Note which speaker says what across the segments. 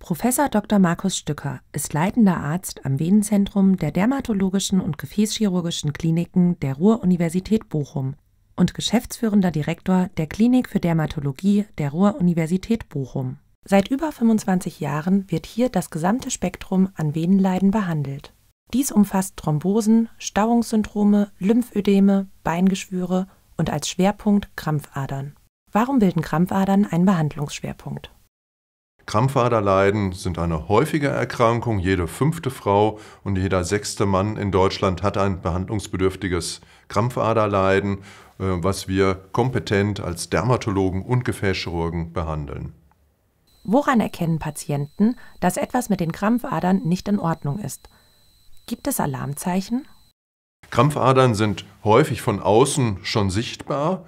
Speaker 1: Professor Dr. Markus Stücker ist leitender Arzt am Venenzentrum der Dermatologischen und Gefäßchirurgischen Kliniken der Ruhr-Universität Bochum und geschäftsführender Direktor der Klinik für Dermatologie der Ruhr-Universität Bochum. Seit über 25 Jahren wird hier das gesamte Spektrum an Venenleiden behandelt. Dies umfasst Thrombosen, Stauungssyndrome, Lymphödeme, Beingeschwüre und als Schwerpunkt Krampfadern. Warum bilden Krampfadern einen Behandlungsschwerpunkt?
Speaker 2: Krampfaderleiden sind eine häufige Erkrankung. Jede fünfte Frau und jeder sechste Mann in Deutschland hat ein behandlungsbedürftiges Krampfaderleiden, äh, was wir kompetent als Dermatologen und Gefäßchirurgen behandeln.
Speaker 1: Woran erkennen Patienten, dass etwas mit den Krampfadern nicht in Ordnung ist? Gibt es Alarmzeichen?
Speaker 2: Krampfadern sind häufig von außen schon sichtbar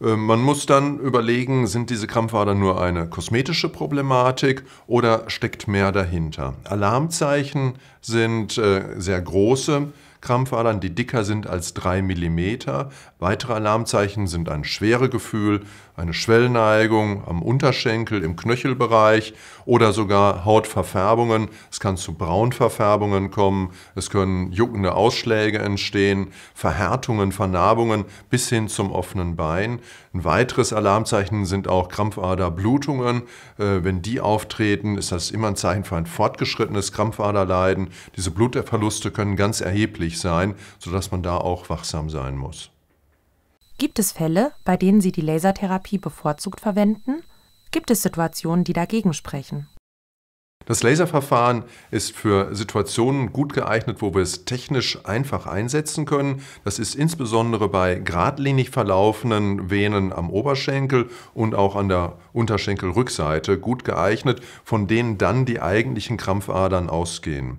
Speaker 2: ähm, man muss dann überlegen, sind diese Krampfadern nur eine kosmetische Problematik oder steckt mehr dahinter? Alarmzeichen sind äh, sehr große. Krampfadern, die dicker sind als 3 mm. Weitere Alarmzeichen sind ein Schweregefühl, eine Schwellneigung am Unterschenkel, im Knöchelbereich oder sogar Hautverfärbungen. Es kann zu Braunverfärbungen kommen, es können juckende Ausschläge entstehen, Verhärtungen, Vernarbungen bis hin zum offenen Bein. Ein weiteres Alarmzeichen sind auch Krampfaderblutungen. Äh, wenn die auftreten, ist das immer ein Zeichen für ein fortgeschrittenes Krampfaderleiden. Diese Blutverluste können ganz erheblich anfällig sein, sodass man da auch wachsam sein muss.
Speaker 1: Gibt es Fälle, bei denen Sie die Lasertherapie bevorzugt verwenden? Gibt es Situationen, die dagegen sprechen?
Speaker 2: Das Laserverfahren ist für Situationen gut geeignet, wo wir es technisch einfach einsetzen können. Das ist insbesondere bei geradlinig verlaufenden Venen am Oberschenkel und auch an der Unterschenkelrückseite gut geeignet, von denen dann die eigentlichen Krampfadern ausgehen.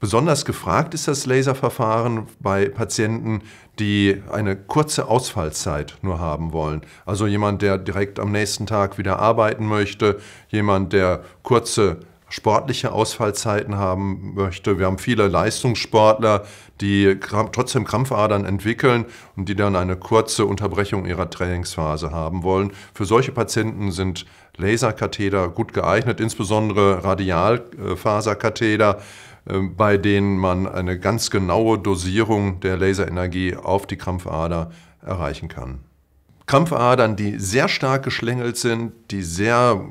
Speaker 2: Besonders gefragt ist das Laserverfahren bei Patienten, die eine kurze Ausfallzeit nur haben wollen. Also jemand, der direkt am nächsten Tag wieder arbeiten möchte, jemand, der kurze sportliche Ausfallzeiten haben möchte. Wir haben viele Leistungssportler, die trotzdem Krampfadern entwickeln und die dann eine kurze Unterbrechung ihrer Trainingsphase haben wollen. Für solche Patienten sind Laserkatheter gut geeignet, insbesondere Radialfaserkatheter ähm, bei denen man eine ganz genaue Dosierung der Laserenergie auf die Krampfader erreichen kann. Krampfadern, die sehr stark geschlängelt sind, die sehr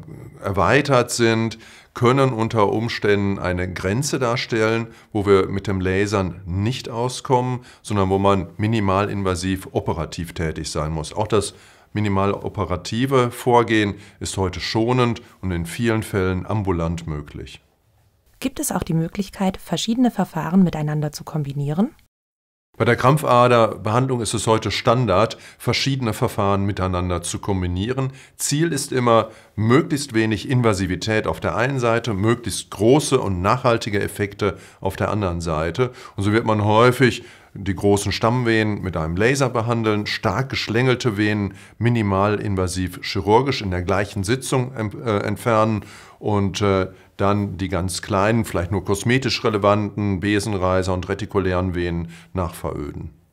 Speaker 2: erweitert sind, können unter Umständen eine Grenze darstellen, wo wir mit dem Lasern nicht auskommen, sondern wo man minimalinvasiv operativ tätig sein muss. Auch das minimaloperative Vorgehen ist heute schonend und in vielen Fällen ambulant möglich.
Speaker 1: Gibt es auch die Möglichkeit, verschiedene Verfahren miteinander zu kombinieren?
Speaker 2: Bei der Krampfaderbehandlung ist es heute Standard, verschiedene Verfahren miteinander zu kombinieren. Ziel ist immer, möglichst wenig Invasivität auf der einen Seite, möglichst große und nachhaltige Effekte auf der anderen Seite. Und so wird man häufig die großen Stammvenen mit einem Laser behandeln, stark geschlängelte Venen minimalinvasiv chirurgisch in der gleichen Sitzung äh, entfernen und äh, dann die ganz kleinen, vielleicht nur kosmetisch relevanten Besenreiser und retikulären Venen nachveröden.